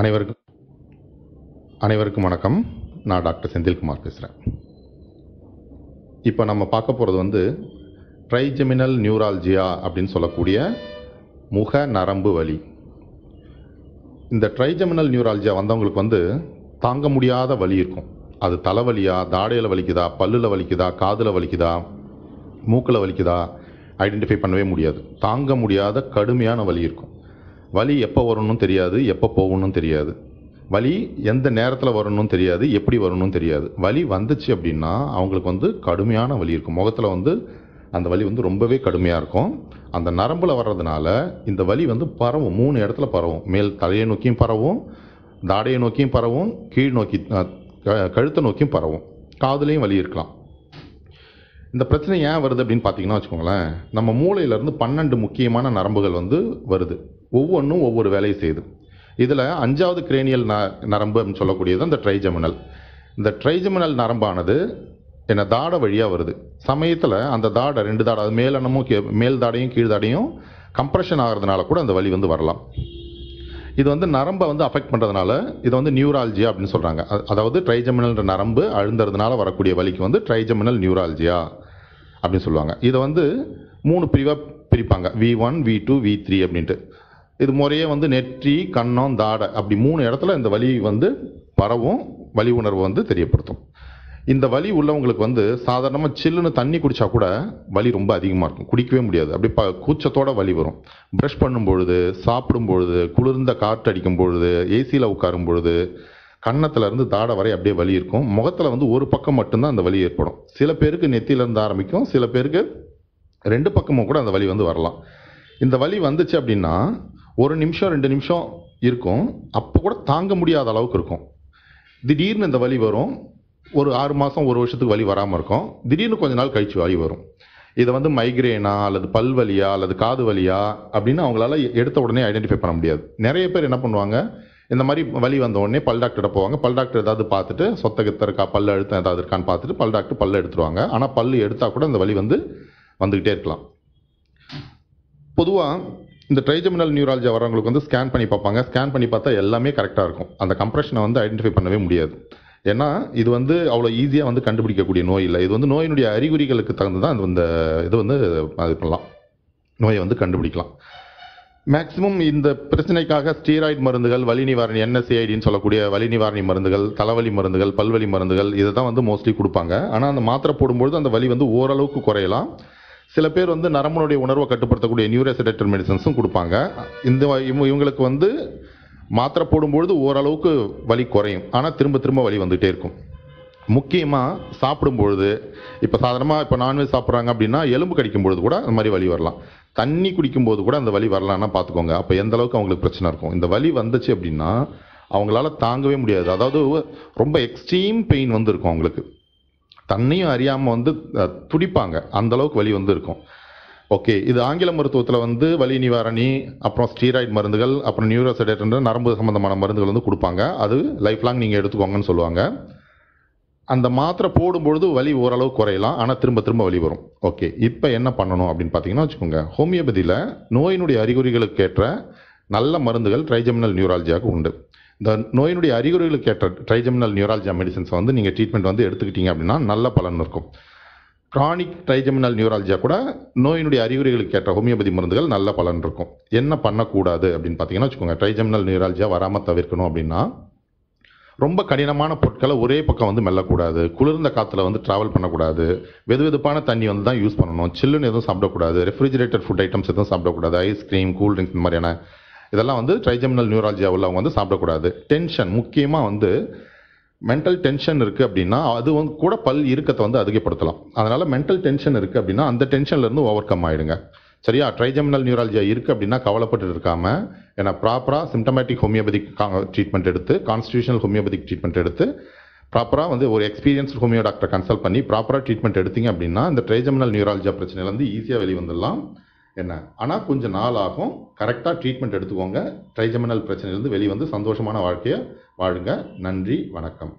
அனைவருக்கும் அனைவருக்கும் வணக்கம் நான் டாக்டர் செந்தில்குமார் பேசுகிறேன் இப்போ நம்ம பார்க்க போகிறது வந்து ட்ரைஜெமினல் நியூரால்ஜியா அப்படின்னு சொல்லக்கூடிய முக நரம்பு வலி இந்த ட்ரைஜெமினல் நியூரால்ஜியா வந்தவங்களுக்கு வந்து தாங்க முடியாத வலி இருக்கும் அது தலைவலியா தாடையில் வலிக்குதா பல்லில் வலிக்குதா காதில் வலிக்குதா மூக்கில் வலிக்குதா ஐடென்டிஃபை பண்ணவே முடியாது தாங்க முடியாத கடுமையான வலி இருக்கும் வலி எப்போ வரணும்னு தெரியாது எப்போ போகணும்னு தெரியாது வலி எந்த நேரத்தில் வரணும்னு தெரியாது எப்படி வரணும்னு தெரியாது வலி வந்துச்சு அப்படின்னா அவங்களுக்கு வந்து கடுமையான வலி இருக்கும் முகத்தில் வந்து அந்த வலி வந்து ரொம்பவே கடுமையாக இருக்கும் அந்த நரம்பில் வர்றதுனால இந்த வலி வந்து பரவும் மூணு இடத்துல பரவும் மேல் தலையை நோக்கியும் பரவும் தாடையை நோக்கியும் பரவும் கீழ் நோக்கி கழுத்தை நோக்கியும் பரவும் காதுலேயும் வலி இருக்கலாம் இந்த பிரச்சனை ஏன் வருது அப்படின்னு பார்த்தீங்கன்னா வச்சுக்கோங்களேன் நம்ம மூளையிலேருந்து பன்னெண்டு முக்கியமான நரம்புகள் வந்து வருது ஒவ்வொன்றும் ஒவ்வொரு வேலையை செய்யுது இதில் அஞ்சாவது கிரேனியல் ந நரம்பு சொல்லக்கூடியது அந்த ட்ரைஜமினல் இந்த ட்ரைஜமினல் நரம்பானது என்ன தாடை வழியாக வருது சமயத்தில் அந்த தாடை ரெண்டு தாடை அது மேலெண்ணமும் மேல் தாடையும் கீழ் தாடையும் கம்ப்ரெஷன் ஆகிறதுனால கூட அந்த வழி வந்து வரலாம் இது வந்து நரம்பை வந்து அஃபெக்ட் பண்ணுறதுனால இதை வந்து நியூரால்ஜியா அப்படின்னு சொல்கிறாங்க அதாவது ட்ரைஜமினல்ன்ற நரம்பு அழுந்தறதுனால வரக்கூடிய வலிக்கு வந்து ட்ரைஜமினல் நியூராலஜியா அப்படின்னு சொல்லுவாங்க இதை வந்து மூணு பிரிவாக பிரிப்பாங்க V one V two V three அப்படின்ட்டு இது முறையே வந்து நெற்றி கண்ணம் தாடை அப்படி மூணு இடத்துல இந்த வலி வந்து பரவும் வலி உணர்வு வந்து தெரியப்படுத்தும் இந்த வலி உள்ளவங்களுக்கு வந்து சாதாரணமாக சில்லுன்னு தண்ணி குடித்தா கூட வலி ரொம்ப அதிகமாக இருக்கும் குடிக்கவே முடியாது அப்படி ப கூச்சத்தோட வலி வரும் ப்ரஷ் பண்ணும்பொழுது சாப்பிடும்பொழுது சாப்பிடும் பொழுது குளிர்ந்த காற்று அடிக்கும் பொழுது ஏசியில் உட்காரும் பொழுது கன்னத்துலேருந்து தாடை வரை அப்படியே வலி இருக்கும் முகத்தில் வந்து ஒரு பக்கம் மட்டும்தான் அந்த வலி ஏற்படும் சில பேருக்கு நெத்தியிலேருந்து ஆரம்பிக்கும் சில பேருக்கு ரெண்டு பக்கமும் கூட அந்த வலி வந்து வரலாம் இந்த வலி வந்துச்சு அப்படின்னா ஒரு நிமிஷம் ரெண்டு நிமிஷம் இருக்கும் அப்போ கூட தாங்க முடியாத அளவுக்கு இருக்கும் திடீர்னு இந்த வலி வரும் ஒரு ஆறு மாதம் ஒரு வருஷத்துக்கு வலி வராமல் இருக்கும் திடீர்னு கொஞ்ச நாள் கழிச்சு வலி வரும் இதை வந்து மைக்ரேனா அல்லது பல் வலியா அல்லது காது வலியா அப்படின்னு அவங்களால எடுத்த உடனே ஐடென்டிஃபை பண்ண முடியாது நிறைய பேர் என்ன பண்ணுவாங்க இந்த மாதிரி வலி வந்த உடனே பல் டாக்டர்கிட்ட போவாங்க பல் டாக்டர் ஏதாவது பார்த்துட்டு சொத்த இருக்கா பல் அழுத்தம் ஏதாவது இருக்கான்னு பார்த்துட்டு பல் டாக்டர் பல்ல எடுத்துருவாங்க ஆனால் பல் எடுத்தால் கூட இந்த வலி வந்து வந்துக்கிட்டே இருக்கலாம் பொதுவாக இந்த ட்ரைஜமினல் நியூராலஜி வரவங்களுக்கு வந்து ஸ்கேன் பண்ணி பார்ப்பாங்க ஸ்கேன் பண்ணி பார்த்தா எல்லாமே கரெக்டாக இருக்கும் அந்த கம்ப்ரெஷனை வந்து ஐடென்டிஃபை பண்ணவே முடியாது ஏன்னா இது வந்து அவ்வளோ ஈஸியாக வந்து கண்டுபிடிக்கக்கூடிய நோய் இல்லை இது வந்து நோயினுடைய அறிகுறிகளுக்கு தகுந்து தான் அது வந்து இது வந்து அது பண்ணலாம் நோயை வந்து கண்டுபிடிக்கலாம் மேக்சிமம் இந்த பிரச்சனைக்காக ஸ்டீராய்டு மருந்துகள் வலி நிவாரணி என்எஸ்சிஐடின்னு சொல்லக்கூடிய வலி நிவாரணி மருந்துகள் தலைவலி மருந்துகள் பல்வலி மருந்துகள் இதை தான் வந்து மோஸ்ட்லி கொடுப்பாங்க ஆனால் அந்த மாத்திரை போடும்பொழுது அந்த வலி வந்து ஓரளவுக்கு குறையலாம் சில பேர் வந்து நரம்புனுடைய உணர்வை கட்டுப்படுத்தக்கூடிய நியூரோசெடக்டர் மெடிசன்ஸும் கொடுப்பாங்க இந்த இவங்களுக்கு வந்து மாத்திரை போடும்பொழுது ஓரளவுக்கு வலி குறையும் ஆனால் திரும்ப திரும்ப வலி வந்துகிட்டே இருக்கும் முக்கியமாக சாப்பிடும்பொழுது இப்போ சாதாரணமாக இப்போ நான்வெஜ் சாப்பிட்றாங்க அப்படின்னா எலும்பு கடிக்கும் பொழுது கூட அந்த மாதிரி வலி வரலாம் தண்ணி குடிக்கும்போது கூட அந்த வலி வரலான்னா பார்த்துக்கோங்க அப்போ எந்த அளவுக்கு அவங்களுக்கு பிரச்சனை இருக்கும் இந்த வலி வந்துச்சு அப்படின்னா அவங்களால தாங்கவே முடியாது அதாவது ரொம்ப எக்ஸ்ட்ரீம் பெயின் வந்து இருக்கும் அவங்களுக்கு தன்னையும் அறியாமல் வந்து துடிப்பாங்க அந்தளவுக்கு வலி வந்து இருக்கும் ஓகே இது ஆங்கில மருத்துவத்தில் வந்து வலி நிவாரணி அப்புறம் ஸ்டீராய்டு மருந்துகள் அப்புறம் நியூரோசடேட்டன்ற நரம்பு சம்மந்தமான மருந்துகள் வந்து கொடுப்பாங்க அது லைஃப் லாங் நீங்கள் எடுத்துக்கோங்கன்னு சொல்லுவாங்க அந்த மாத்திரை போடும்பொழுது வலி ஓரளவு குறையலாம் ஆனால் திரும்ப திரும்ப வலி வரும் ஓகே இப்போ என்ன பண்ணணும் அப்படின்னு பார்த்தீங்கன்னா வச்சுக்கோங்க ஹோமியோபதியில் நோயினுடைய அறிகுறிகளுக்கு ஏற்ற நல்ல மருந்துகள் ட்ரைஜெமினல் நியூராலஜியாக உண்டு இந்த நோயினுடைய அறிகுறிகளுக்கு ஏற்ற ட்ரைஜெமினல் நியூராலஜியா மெடிசன்ஸ் வந்து நீங்கள் ட்ரீட்மெண்ட் வந்து எடுத்துக்கிட்டீங்க அப்படின்னா நல்ல பலன் இருக்கும் க்ரானிக் ட்ரைஜெமினல் நியூராலஜியாக கூட நோயினுடைய அறிகுறிகளுக்கு ஏற்ற ஹோமியோபதி மருந்துகள் நல்ல பலன் இருக்கும் என்ன பண்ணக்கூடாது அப்படின்னு பார்த்தீங்கன்னா வச்சுக்கோங்க ட்ரைஜெமினல் நியூராலஜியாக வராமல் தவிர்க்கணும் அப்படின்னா ரொம்ப கடினமான பொருட்களை ஒரே பக்கம் வந்து மெல்லக்கூடாது குளிர்ந்த காற்றுல வந்து ட்ராவல் பண்ணக்கூடாது வெது வெதுப்பான தண்ணி வந்து தான் யூஸ் பண்ணணும் சில்லுன்னு எதுவும் சாப்பிடக்கூடாது ரெஃப்ரிஜிரேட்டர் ஃபுட் ஐட்டம்ஸ் எதுவும் சாப்பிடக்கூடாது ஐஸ்கிரீம் கூல் ட்ரிங்க்ஸ் இந்த மாதிரியான இதெல்லாம் வந்து ட்ரைஜெமினல் நியூராலஜியா உள்ளவங்க வந்து சாப்பிடக்கூடாது டென்ஷன் முக்கியமாக வந்து மென்டல் டென்ஷன் இருக்குது அப்படின்னா அது வந்து கூட பல் இருக்கத்தை வந்து அதிகப்படுத்தலாம் அதனால் மென்டல் டென்ஷன் இருக்குது அப்படின்னா அந்த டென்ஷன்லேருந்து ஓவர் கம் ஆகிடுங்க சரியா ட்ரைஜெமினல் நியூராலஜியா இருக்குது அப்படின்னா கவலைப்பட்டு இருக்காமல் ஏன்னா ப்ராப்பராக சிம்டமேட்டிக் ஹோமியோபதிக் ட்ரீட்மெண்ட் எடுத்து கான்ஸ்டியூஷனல் ஹோமியோபதிக் ட்ரீட்மெண்ட் எடுத்து ப்ராப்பராக வந்து ஒரு எக்ஸ்பீரியன்ஸ் ஹோமியோ டாக்டரை கன்சல்ட் பண்ணி ப்ராப்பராக ட்ரீட்மெண்ட் எடுத்தீங்க அப்படின்னா அந்த ட்ரைஜெமினல் நியூராலஜியா பிரச்சனையிலேருந்து ஈஸியாக வெளிவந்துடலாம் என்ன ஆனால் கொஞ்சம் நாள் ஆகும் கரெக்டாக ட்ரீட்மெண்ட் எடுத்துக்கோங்க ட்ரைஜெமினல் பிரச்சனையிலேருந்து வெளியே வந்து சந்தோஷமான வாழ்க்கையை வாழ்க நன்றி வணக்கம்